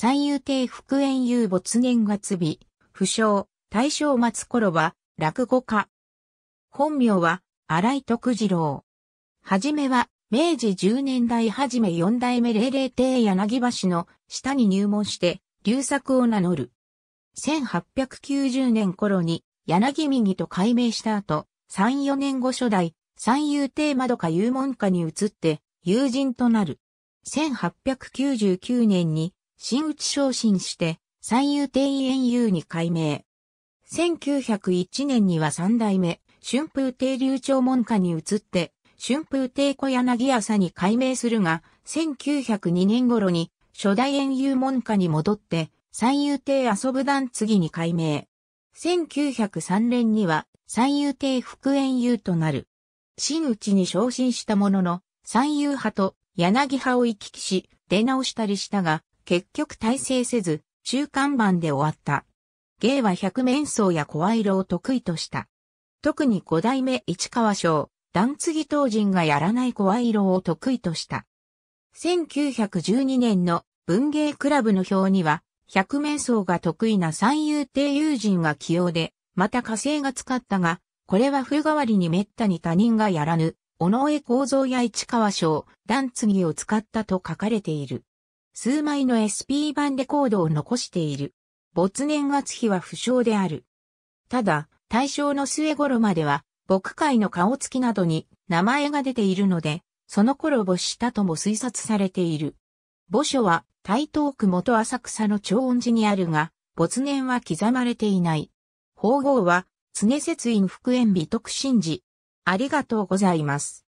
三遊亭福縁遊没年月日、不詳、大正末頃は、落語家。本名は、荒井徳次郎。はじめは、明治十年代はじめ四代目霊霊亭柳橋の下に入門して、流作を名乗る。1890年頃に、柳右と改名した後、三四年後初代、三遊亭窓か遊門家に移って、友人となる。1899年に、新内昇進して、三遊亭園遊に改名。1901年には三代目、春風亭流暢門下に移って、春風亭小柳朝に改名するが、1902年頃に、初代園遊門下に戻って、三遊亭遊ぶ団次に改名。1903年には、三遊亭副園遊となる。新内に昇進したものの、三遊派と柳派を行き来し、出直したりしたが、結局大成せず、中間版で終わった。芸は百面相や声色を得意とした。特に五代目市川賞、段継当人がやらない声色を得意とした。1912年の文芸クラブの表には、百面相が得意な三遊亭友人が起用で、また火星が使ったが、これは冬代わりに滅多に他人がやらぬ、尾上構造や市川賞、段継を使ったと書かれている。数枚の SP 版レコードを残している。没年月日は不詳である。ただ、大正の末頃までは、牧会の顔つきなどに名前が出ているので、その頃母したとも推察されている。墓所は台東区元浅草の長音寺にあるが、没年は刻まれていない。法号は、常節院復縁美徳神寺。ありがとうございます。